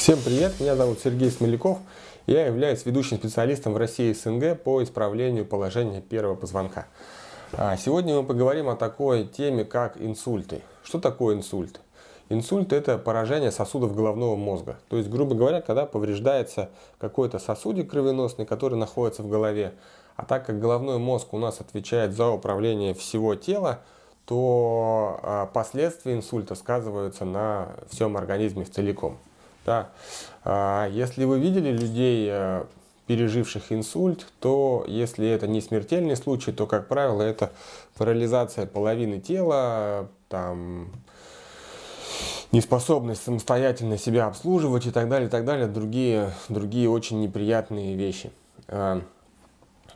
Всем привет, меня зовут Сергей Смеляков. Я являюсь ведущим специалистом в России и СНГ по исправлению положения первого позвонка. А, сегодня мы поговорим о такой теме, как инсульты. Что такое инсульт? Инсульт – это поражение сосудов головного мозга. То есть, грубо говоря, когда повреждается какой-то сосудик кровеносный, который находится в голове. А так как головной мозг у нас отвечает за управление всего тела, то а, последствия инсульта сказываются на всем организме в целиком. Да. А, если вы видели людей, э, переживших инсульт, то если это не смертельный случай, то, как правило, это парализация половины тела, там, неспособность самостоятельно себя обслуживать и так далее, и так далее, другие, другие очень неприятные вещи. А,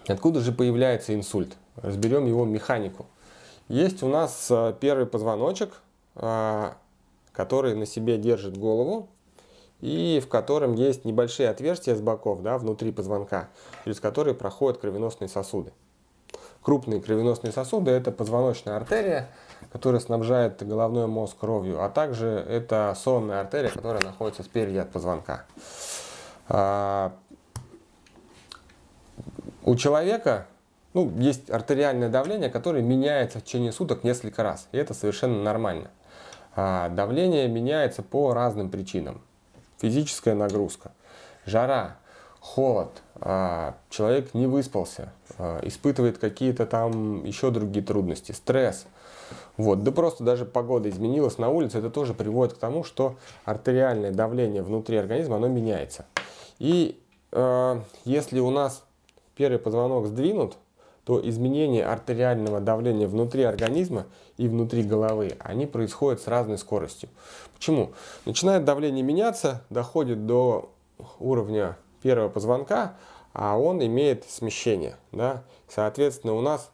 откуда же появляется инсульт? Разберем его механику. Есть у нас э, первый позвоночек, а, который на себе держит голову, и в котором есть небольшие отверстия с боков, да, внутри позвонка, через которые проходят кровеносные сосуды. Крупные кровеносные сосуды – это позвоночная артерия, которая снабжает головной мозг кровью, а также это сонная артерия, которая находится спереди от позвонка. А, у человека ну, есть артериальное давление, которое меняется в течение суток несколько раз, и это совершенно нормально. А, давление меняется по разным причинам физическая нагрузка, жара, холод, а, человек не выспался, а, испытывает какие-то там еще другие трудности, стресс. Вот. Да просто даже погода изменилась на улице, это тоже приводит к тому, что артериальное давление внутри организма, оно меняется. И э, если у нас первый позвонок сдвинут, то изменения артериального давления внутри организма и внутри головы, они происходят с разной скоростью. Почему? Начинает давление меняться, доходит до уровня первого позвонка, а он имеет смещение. Да? Соответственно, у нас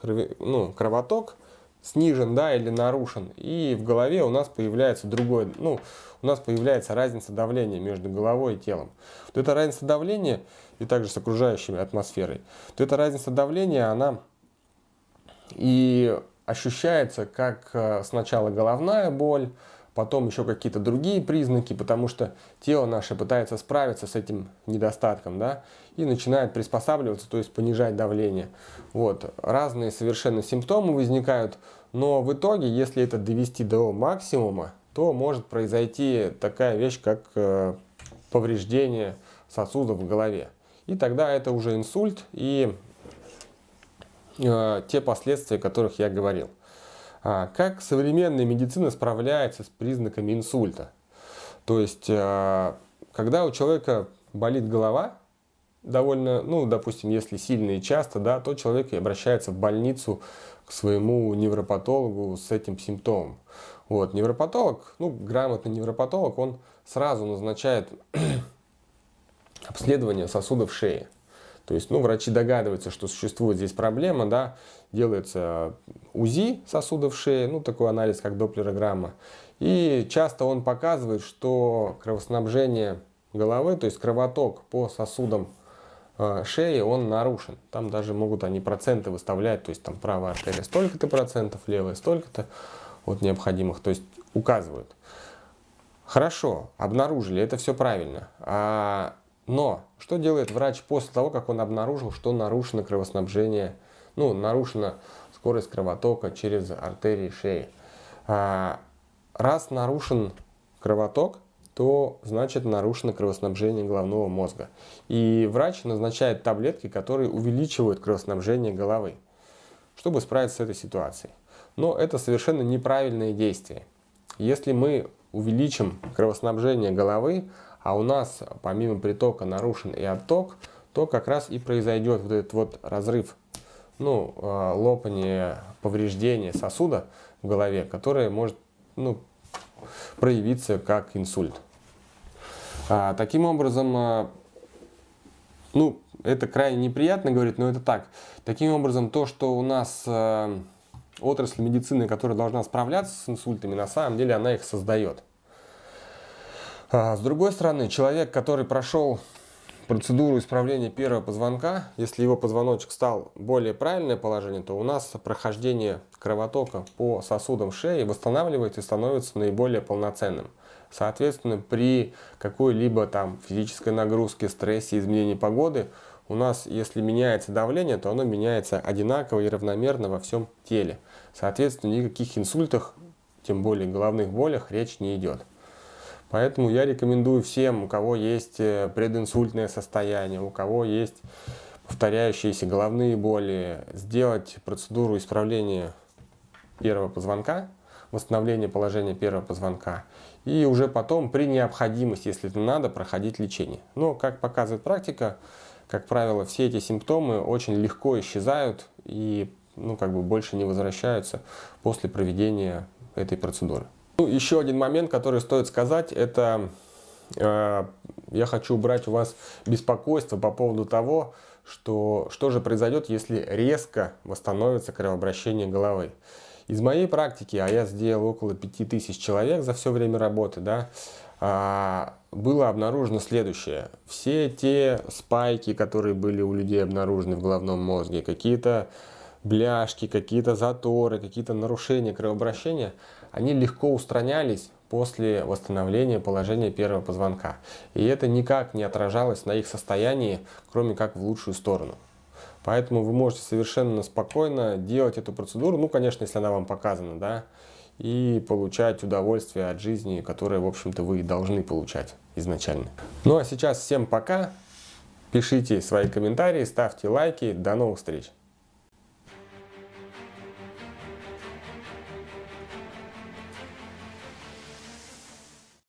крови, ну, кровоток снижен, да, или нарушен. И в голове у нас появляется другое, ну, у нас появляется разница давления между головой и телом. То эта разница давления, и также с окружающей атмосферой, то эта разница давления, она и ощущается как э, сначала головная боль, потом еще какие-то другие признаки, потому что тело наше пытается справиться с этим недостатком, да, и начинает приспосабливаться, то есть понижать давление. Вот, разные совершенно симптомы возникают, но в итоге, если это довести до максимума, то может произойти такая вещь, как э, повреждение сосудов в голове. И тогда это уже инсульт и э, те последствия, о которых я говорил. А как современная медицина справляется с признаками инсульта? То есть, э, когда у человека болит голова, довольно, ну, допустим, если сильно и часто, да, то человек обращается в больницу к своему невропатологу с этим симптомом. Вот, невропатолог, ну, грамотный невропатолог, он сразу назначает обследование сосудов шеи. То есть, ну, врачи догадываются, что существует здесь проблема, да, делается УЗИ сосудов шеи, ну, такой анализ, как доплерограмма. И часто он показывает, что кровоснабжение головы, то есть кровоток по сосудам Э, шеи, он нарушен. Там даже могут они проценты выставлять, то есть там правая артерия столько-то процентов, левая столько-то от необходимых, то есть указывают. Хорошо, обнаружили, это все правильно. А, но что делает врач после того, как он обнаружил, что нарушено кровоснабжение, ну, нарушена скорость кровотока через артерии шеи? А, раз нарушен кровоток, то значит нарушено кровоснабжение головного мозга. И врач назначает таблетки, которые увеличивают кровоснабжение головы, чтобы справиться с этой ситуацией. Но это совершенно неправильное действие. Если мы увеличим кровоснабжение головы, а у нас помимо притока нарушен и отток, то как раз и произойдет вот этот вот разрыв, ну, э, лопание, повреждение сосуда в голове, которое может ну, проявиться как инсульт. А, таким образом, а, ну, это крайне неприятно говорить, но это так. Таким образом, то, что у нас э, отрасль медицины, которая должна справляться с инсультами, на самом деле она их создает. А, с другой стороны, человек, который прошел процедуру исправления первого позвонка, если его позвоночек стал более правильное положение, то у нас прохождение кровотока по сосудам шеи восстанавливается и становится наиболее полноценным. Соответственно, при какой-либо там физической нагрузке, стрессе, изменении погоды, у нас, если меняется давление, то оно меняется одинаково и равномерно во всем теле. Соответственно, никаких инсультах, тем более головных болях, речь не идет. Поэтому я рекомендую всем, у кого есть э, прединсультное состояние, у кого есть повторяющиеся головные боли, сделать процедуру исправления первого позвонка – восстановление положения первого позвонка. И уже потом, при необходимости, если это надо, проходить лечение. Но, как показывает практика, как правило, все эти симптомы очень легко исчезают и ну, как бы больше не возвращаются после проведения этой процедуры. Ну, еще один момент, который стоит сказать, это э, я хочу убрать у вас беспокойство по поводу того, что, что же произойдет, если резко восстановится кровообращение головы. Из моей практики, а я сделал около 5000 человек за все время работы, да, а, было обнаружено следующее. Все те спайки, которые были у людей обнаружены в головном мозге, какие-то бляшки, какие-то заторы, какие-то нарушения кровообращения, они легко устранялись после восстановления положения первого позвонка. И это никак не отражалось на их состоянии, кроме как в лучшую сторону. Поэтому вы можете совершенно спокойно делать эту процедуру, ну, конечно, если она вам показана, да, и получать удовольствие от жизни, которое, в общем-то, вы должны получать изначально. Ну, а сейчас всем пока. Пишите свои комментарии, ставьте лайки. До новых встреч!